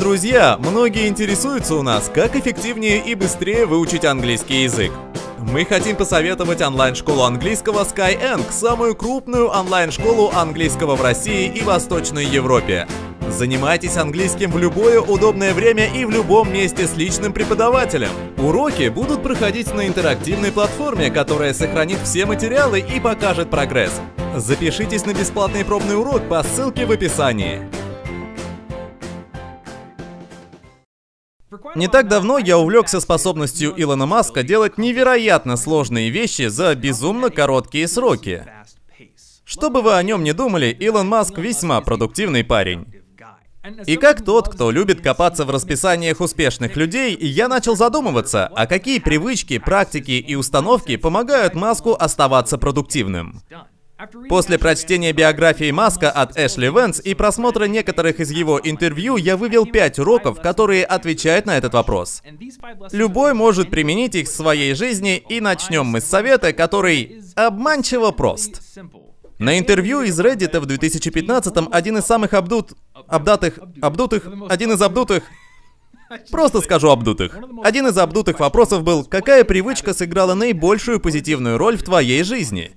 Друзья, многие интересуются у нас, как эффективнее и быстрее выучить английский язык. Мы хотим посоветовать онлайн-школу английского SkyEng, самую крупную онлайн-школу английского в России и Восточной Европе. Занимайтесь английским в любое удобное время и в любом месте с личным преподавателем. Уроки будут проходить на интерактивной платформе, которая сохранит все материалы и покажет прогресс. Запишитесь на бесплатный пробный урок по ссылке в описании. Не так давно я увлекся способностью Илона Маска делать невероятно сложные вещи за безумно короткие сроки. Что бы вы о нем ни думали, Илон Маск весьма продуктивный парень. И как тот, кто любит копаться в расписаниях успешных людей, я начал задумываться, а какие привычки, практики и установки помогают Маску оставаться продуктивным. После прочтения биографии Маска от Эшли Венс и просмотра некоторых из его интервью, я вывел пять уроков, которые отвечают на этот вопрос. Любой может применить их в своей жизни, и начнем мы с совета, который обманчиво прост. На интервью из Reddit в 2015-м один из самых обдут... обдатых... обдутых... один из обдутых... Просто скажу обдутых. Один из обдутых вопросов был, какая привычка сыграла наибольшую позитивную роль в твоей жизни?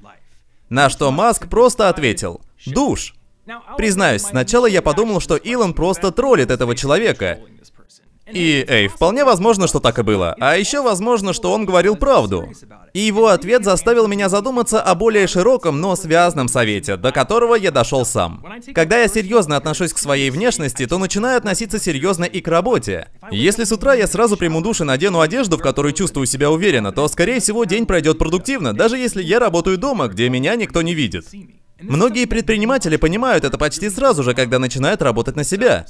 На что Маск просто ответил «Душ». Признаюсь, сначала я подумал, что Илон просто троллит этого человека. И, эй, вполне возможно, что так и было. А еще возможно, что он говорил правду. И его ответ заставил меня задуматься о более широком, но связанном совете, до которого я дошел сам. Когда я серьезно отношусь к своей внешности, то начинаю относиться серьезно и к работе. Если с утра я сразу приму душ и надену одежду, в которой чувствую себя уверенно, то, скорее всего, день пройдет продуктивно, даже если я работаю дома, где меня никто не видит. Многие предприниматели понимают это почти сразу же, когда начинают работать на себя.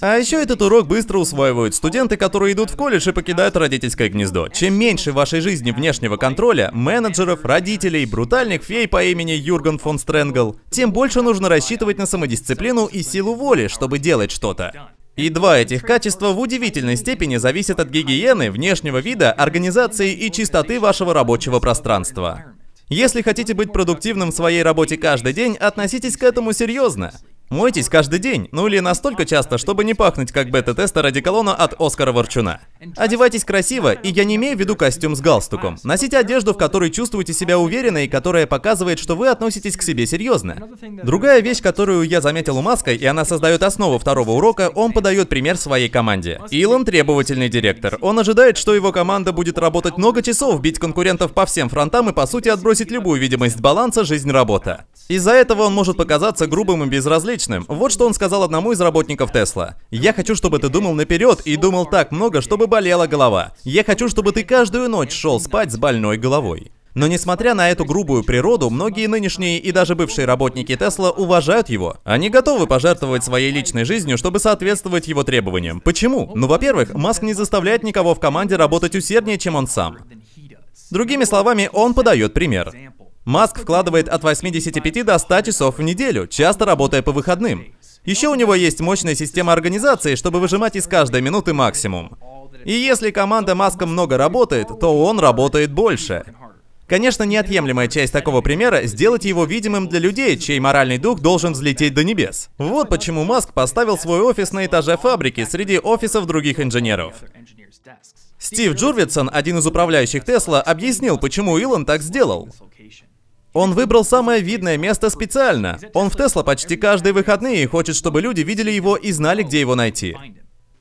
А еще этот урок быстро усваивают студенты, которые идут в колледж и покидают родительское гнездо. Чем меньше в вашей жизни внешнего контроля, менеджеров, родителей, брутальных фей по имени Юрген фон Стрэнгл, тем больше нужно рассчитывать на самодисциплину и силу воли, чтобы делать что-то. И два этих качества в удивительной степени зависят от гигиены, внешнего вида, организации и чистоты вашего рабочего пространства. Если хотите быть продуктивным в своей работе каждый день, относитесь к этому серьезно. Мойтесь каждый день, ну или настолько часто, чтобы не пахнуть как бета-теста радиколона от Оскара Ворчуна. Одевайтесь красиво, и я не имею в виду костюм с галстуком. Носите одежду, в которой чувствуете себя уверенно и которая показывает, что вы относитесь к себе серьезно. Другая вещь, которую я заметил у Маска, и она создает основу второго урока, он подает пример своей команде. Илон требовательный директор. Он ожидает, что его команда будет работать много часов, бить конкурентов по всем фронтам и по сути отбросить любую видимость баланса жизнь-работа. Из-за этого он может показаться грубым и безразличным, отличным. Вот что он сказал одному из работников Тесла. «Я хочу, чтобы ты думал наперед и думал так много, чтобы болела голова. Я хочу, чтобы ты каждую ночь шел спать с больной головой». Но несмотря на эту грубую природу, многие нынешние и даже бывшие работники Тесла уважают его. Они готовы пожертвовать своей личной жизнью, чтобы соответствовать его требованиям. Почему? Ну, во-первых, Маск не заставляет никого в команде работать усерднее, чем он сам. Другими словами, он подает пример. Маск вкладывает от 85 до 100 часов в неделю, часто работая по выходным. Еще у него есть мощная система организации, чтобы выжимать из каждой минуты максимум. И если команда Маска много работает, то он работает больше. Конечно, неотъемлемая часть такого примера — сделать его видимым для людей, чей моральный дух должен взлететь до небес. Вот почему Маск поставил свой офис на этаже фабрики среди офисов других инженеров. Стив Джурвитсон, один из управляющих Тесла, объяснил, почему Илон так сделал. Он выбрал самое видное место специально. Он в Тесла почти каждые выходные и хочет, чтобы люди видели его и знали, где его найти.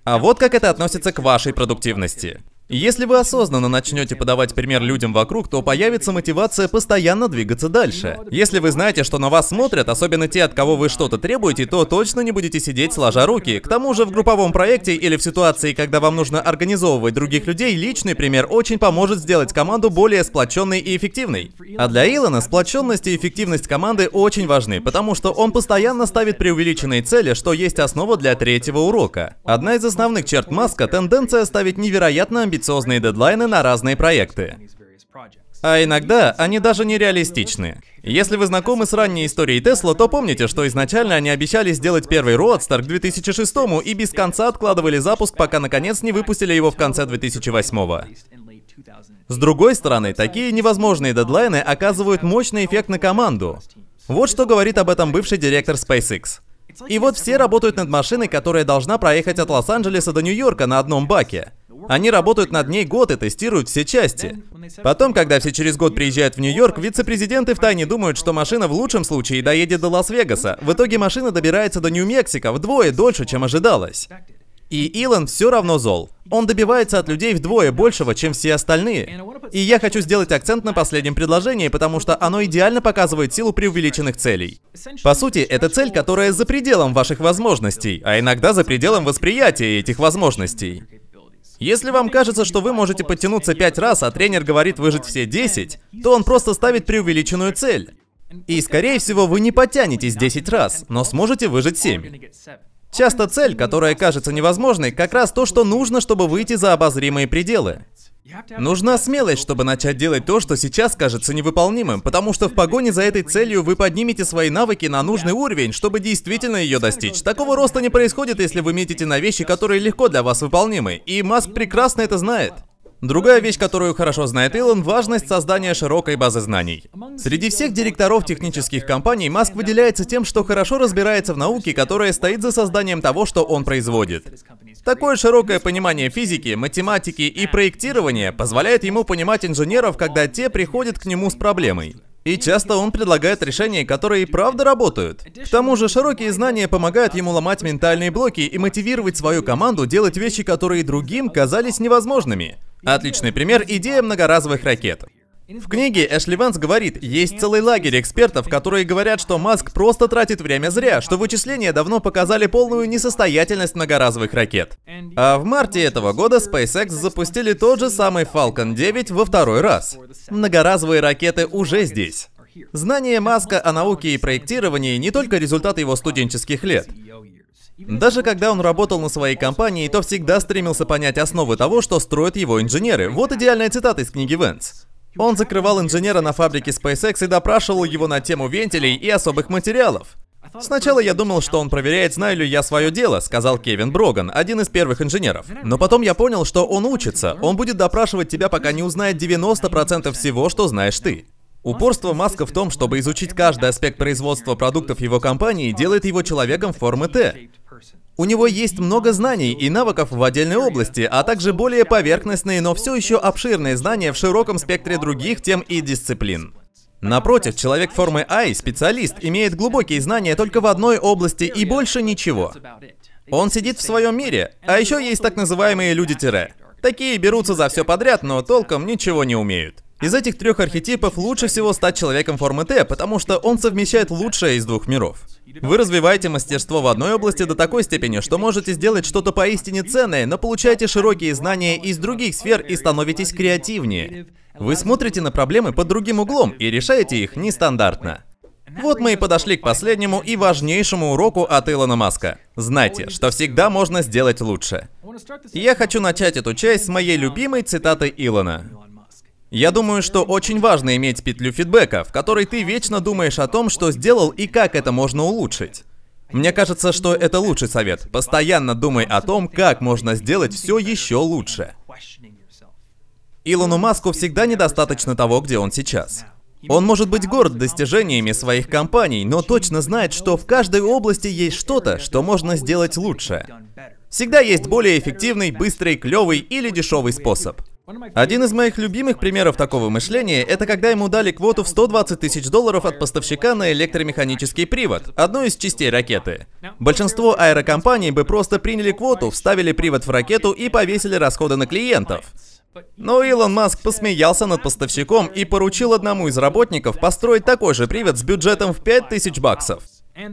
А вот как это относится к вашей продуктивности. Если вы осознанно начнете подавать пример людям вокруг, то появится мотивация постоянно двигаться дальше. Если вы знаете, что на вас смотрят, особенно те, от кого вы что-то требуете, то точно не будете сидеть сложа руки. К тому же в групповом проекте или в ситуации, когда вам нужно организовывать других людей, личный пример очень поможет сделать команду более сплоченной и эффективной. А для Илона сплоченность и эффективность команды очень важны, потому что он постоянно ставит преувеличенные цели, что есть основа для третьего урока. Одна из основных черт Маска – тенденция ставить невероятно амбициозные амбициозные дедлайны на разные проекты. А иногда они даже нереалистичны. Если вы знакомы с ранней историей Тесла, то помните, что изначально они обещали сделать первый Roadster к 2006 и без конца откладывали запуск, пока наконец не выпустили его в конце 2008 -го. С другой стороны, такие невозможные дедлайны оказывают мощный эффект на команду. Вот что говорит об этом бывший директор SpaceX. И вот все работают над машиной, которая должна проехать от Лос-Анджелеса до Нью-Йорка на одном баке. Они работают над ней год и тестируют все части. Потом, когда все через год приезжают в Нью-Йорк, вице-президенты втайне думают, что машина в лучшем случае доедет до Лас-Вегаса. В итоге машина добирается до Нью-Мексико вдвое дольше, чем ожидалось. И Илон все равно зол. Он добивается от людей вдвое большего, чем все остальные. И я хочу сделать акцент на последнем предложении, потому что оно идеально показывает силу преувеличенных целей. По сути, это цель, которая за пределом ваших возможностей, а иногда за пределом восприятия этих возможностей. Если вам кажется, что вы можете подтянуться пять раз, а тренер говорит выжить все 10, то он просто ставит преувеличенную цель. И, скорее всего, вы не потянетесь 10 раз, но сможете выжить 7. Часто цель, которая кажется невозможной, как раз то, что нужно, чтобы выйти за обозримые пределы. Нужна смелость, чтобы начать делать то, что сейчас кажется невыполнимым, потому что в погоне за этой целью вы поднимете свои навыки на нужный уровень, чтобы действительно ее достичь. Такого роста не происходит, если вы метите на вещи, которые легко для вас выполнимы, и Маск прекрасно это знает. Другая вещь, которую хорошо знает Илон, важность создания широкой базы знаний. Среди всех директоров технических компаний Маск выделяется тем, что хорошо разбирается в науке, которая стоит за созданием того, что он производит. Такое широкое понимание физики, математики и проектирования позволяет ему понимать инженеров, когда те приходят к нему с проблемой. И часто он предлагает решения, которые и правда работают. К тому же широкие знания помогают ему ломать ментальные блоки и мотивировать свою команду делать вещи, которые другим казались невозможными. Отличный пример – идея многоразовых ракет. В книге Эшли Ванс говорит, есть целый лагерь экспертов, которые говорят, что Маск просто тратит время зря, что вычисления давно показали полную несостоятельность многоразовых ракет. А в марте этого года SpaceX запустили тот же самый Falcon 9 во второй раз. Многоразовые ракеты уже здесь. Знание Маска о науке и проектировании не только результат его студенческих лет. Даже когда он работал на своей компании, то всегда стремился понять основы того, что строят его инженеры. Вот идеальная цитата из книги Венс. Он закрывал инженера на фабрике SpaceX и допрашивал его на тему вентилей и особых материалов. Сначала я думал, что он проверяет, знаю ли я свое дело, сказал Кевин Броган, один из первых инженеров. Но потом я понял, что он учится. Он будет допрашивать тебя, пока не узнает 90% всего, что знаешь ты. Упорство Маска в том, чтобы изучить каждый аспект производства продуктов его компании, делает его человеком формы Т. У него есть много знаний и навыков в отдельной области, а также более поверхностные, но все еще обширные знания в широком спектре других тем и дисциплин. Напротив, человек формы I, специалист, имеет глубокие знания только в одной области и больше ничего. Он сидит в своем мире, а еще есть так называемые люди-тире. Такие берутся за все подряд, но толком ничего не умеют. Из этих трех архетипов лучше всего стать человеком формы Т, потому что он совмещает лучшее из двух миров. Вы развиваете мастерство в одной области до такой степени, что можете сделать что-то поистине ценное, но получаете широкие знания из других сфер и становитесь креативнее. Вы смотрите на проблемы под другим углом и решаете их нестандартно. Вот мы и подошли к последнему и важнейшему уроку от Илона Маска. Знайте, что всегда можно сделать лучше. Я хочу начать эту часть с моей любимой цитаты Илона. Я думаю, что очень важно иметь петлю фидбэка, в которой ты вечно думаешь о том, что сделал и как это можно улучшить. Мне кажется, что это лучший совет. Постоянно думай о том, как можно сделать все еще лучше. Илону Маску всегда недостаточно того, где он сейчас. Он может быть горд достижениями своих компаний, но точно знает, что в каждой области есть что-то, что можно сделать лучше. Всегда есть более эффективный, быстрый, клевый или дешевый способ. Один из моих любимых примеров такого мышления – это когда ему дали квоту в 120 тысяч долларов от поставщика на электромеханический привод, одну из частей ракеты. Большинство аэрокомпаний бы просто приняли квоту, вставили привод в ракету и повесили расходы на клиентов. Но Илон Маск посмеялся над поставщиком и поручил одному из работников построить такой же привод с бюджетом в 5000 баксов.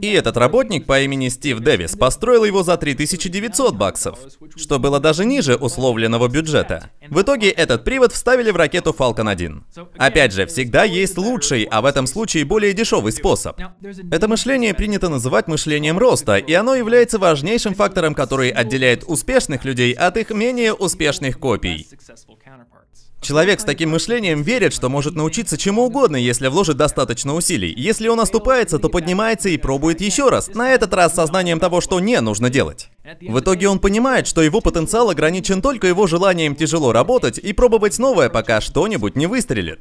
И этот работник по имени Стив Дэвис построил его за 3900 баксов, что было даже ниже условленного бюджета. В итоге этот привод вставили в ракету Falcon 1. Опять же, всегда есть лучший, а в этом случае более дешевый способ. Это мышление принято называть мышлением роста, и оно является важнейшим фактором, который отделяет успешных людей от их менее успешных копий. Человек с таким мышлением верит, что может научиться чему угодно, если вложит достаточно усилий. Если он оступается, то поднимается и прочее пробует еще раз, на этот раз сознанием того, что не нужно делать. В итоге он понимает, что его потенциал ограничен только его желанием тяжело работать и пробовать новое, пока что-нибудь не выстрелит.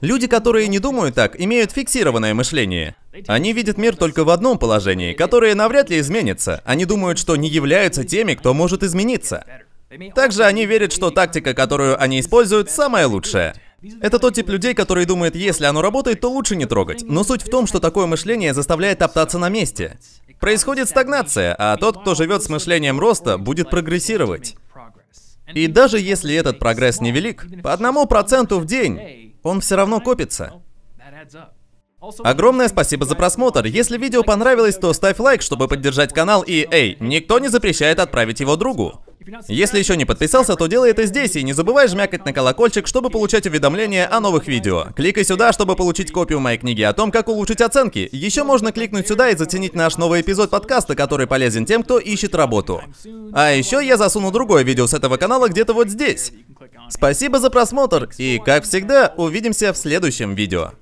Люди, которые не думают так, имеют фиксированное мышление. Они видят мир только в одном положении, которое навряд ли изменится. Они думают, что не являются теми, кто может измениться. Также они верят, что тактика, которую они используют, самая лучшая. Это тот тип людей, которые думают, если оно работает, то лучше не трогать. Но суть в том, что такое мышление заставляет топтаться на месте. Происходит стагнация, а тот, кто живет с мышлением роста, будет прогрессировать. И даже если этот прогресс невелик, по одному проценту в день, он все равно копится. Огромное спасибо за просмотр. Если видео понравилось, то ставь лайк, чтобы поддержать канал и, эй, никто не запрещает отправить его другу. Если еще не подписался, то делай это здесь и не забывай жмякать на колокольчик, чтобы получать уведомления о новых видео. Кликай сюда, чтобы получить копию моей книги о том, как улучшить оценки. Еще можно кликнуть сюда и заценить наш новый эпизод подкаста, который полезен тем, кто ищет работу. А еще я засуну другое видео с этого канала где-то вот здесь. Спасибо за просмотр и, как всегда, увидимся в следующем видео.